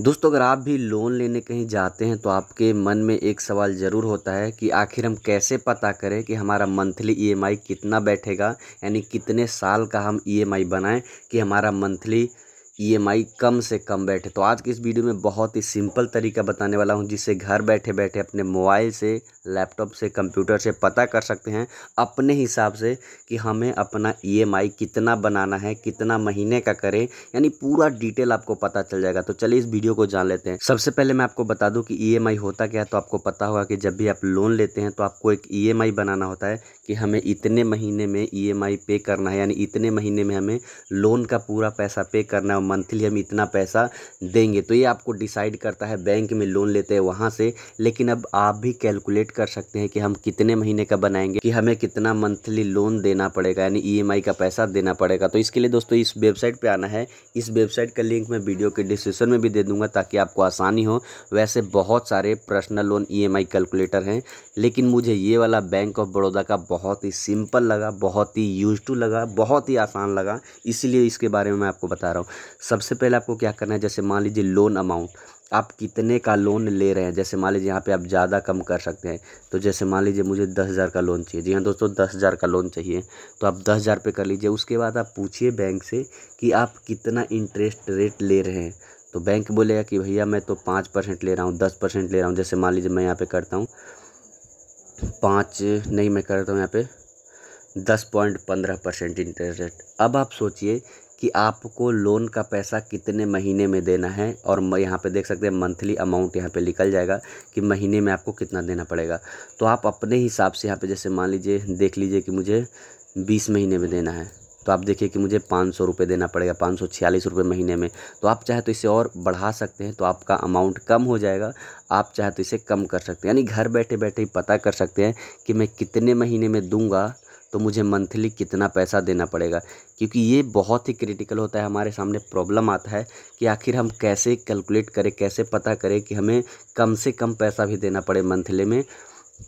दोस्तों अगर आप भी लोन लेने कहीं जाते हैं तो आपके मन में एक सवाल ज़रूर होता है कि आखिर हम कैसे पता करें कि हमारा मंथली ईएमआई कितना बैठेगा यानी कितने साल का हम ईएमआई बनाएं कि हमारा मंथली ईएमआई e कम से कम बैठे तो आज की इस वीडियो में बहुत ही सिंपल तरीका बताने वाला हूं जिससे घर बैठे बैठे अपने मोबाइल से लैपटॉप से कंप्यूटर से पता कर सकते हैं अपने हिसाब से कि हमें अपना ईएमआई e कितना बनाना है कितना महीने का करें यानी पूरा डिटेल आपको पता चल जाएगा तो चलिए इस वीडियो को जान लेते हैं सबसे पहले मैं आपको बता दूँ कि ई e होता क्या है तो आपको पता होगा कि जब भी आप लोन लेते हैं तो आपको एक ई बनाना होता है कि हमें इतने महीने में ई पे करना है यानी इतने महीने में हमें लोन का पूरा पैसा पे करना है मंथली हम इतना पैसा देंगे तो ये आपको डिसाइड करता है बैंक में लोन लेते हैं वहाँ से लेकिन अब आप भी कैलकुलेट कर सकते हैं कि हम कितने महीने का बनाएंगे कि हमें कितना मंथली लोन देना पड़ेगा यानी ई e का पैसा देना पड़ेगा तो इसके लिए दोस्तों इस वेबसाइट पर आना है इस वेबसाइट का लिंक मैं वीडियो के डिस्क्रिप्शन में भी दे दूंगा ताकि आपको आसानी हो वैसे बहुत सारे पर्सनल लोन ई कैलकुलेटर हैं लेकिन मुझे ये वाला बैंक ऑफ बड़ौदा का बहुत ही सिंपल लगा बहुत ही यूज टू लगा बहुत ही आसान लगा इसलिए इसके बारे में मैं आपको बता रहा हूँ सबसे पहले आपको क्या करना है जैसे मान लीजिए लोन अमाउंट आप कितने का लोन ले रहे हैं जैसे मान लीजिए यहाँ पे आप ज़्यादा कम कर सकते हैं तो जैसे मान लीजिए मुझे दस हज़ार का लोन चाहिए जी हाँ दोस्तों दस हज़ार का लोन चाहिए तो आप दस हज़ार पे कर लीजिए उसके बाद आप पूछिए बैंक से कि आप कितना इंटरेस्ट रेट ले रहे हैं तो बैंक बोलेगा कि भैया मैं तो पाँच परसेंट ले रहा हूँ दस परसेंट ले रहा हूँ जैसे मान लीजिए मैं यहाँ पर करता हूँ पाँच नहीं मैं करता हूँ यहाँ पर दस पॉइंट पंद्रह परसेंट इंटरेस्ट रेट अब आप सोचिए कि आपको लोन का पैसा कितने महीने में देना है और यहाँ पे देख सकते हैं मंथली अमाउंट यहाँ पे निकल जाएगा कि महीने में आपको कितना देना पड़ेगा तो आप अपने हिसाब से यहाँ पे जैसे मान लीजिए देख लीजिए कि मुझे बीस महीने में देना है तो आप देखिए कि मुझे पाँच सौ रुपये देना पड़ेगा पाँच सौ छियालीस रुपये महीने में तो आप चाहे तो इसे और बढ़ा सकते हैं तो आपका अमाउंट कम हो जाएगा आप चाहे तो इसे कम कर सकते हैं यानी घर बैठे बैठे ही पता कर सकते हैं कि मैं कितने महीने में दूंगा तो मुझे मंथली कितना पैसा देना पड़ेगा क्योंकि ये बहुत ही क्रिटिकल होता है हमारे सामने प्रॉब्लम आता है कि आखिर हम कैसे कैलकुलेट करें कैसे पता करें कि हमें कम से कम पैसा भी देना पड़े मंथली में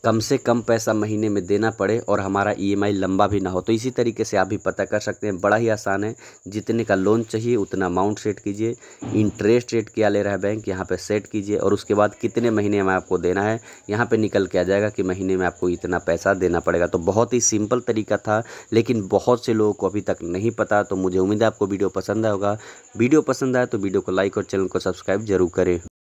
कम से कम पैसा महीने में देना पड़े और हमारा ईएमआई e लंबा भी ना हो तो इसी तरीके से आप भी पता कर सकते हैं बड़ा ही आसान है जितने का लोन चाहिए उतना अमाउंट सेट कीजिए इंटरेस्ट रेट क्या ले रहा है बैंक यहाँ पे सेट कीजिए और उसके बाद कितने महीने में आपको देना है यहाँ पे निकल के आ जाएगा कि महीने में आपको इतना पैसा देना पड़ेगा तो बहुत ही सिंपल तरीका था लेकिन बहुत से लोगों को अभी तक नहीं पता तो मुझे उम्मीद है आपको वीडियो पसंद आएगा वीडियो पसंद आए तो वीडियो को लाइक और चैनल को सब्सक्राइब जरूर करें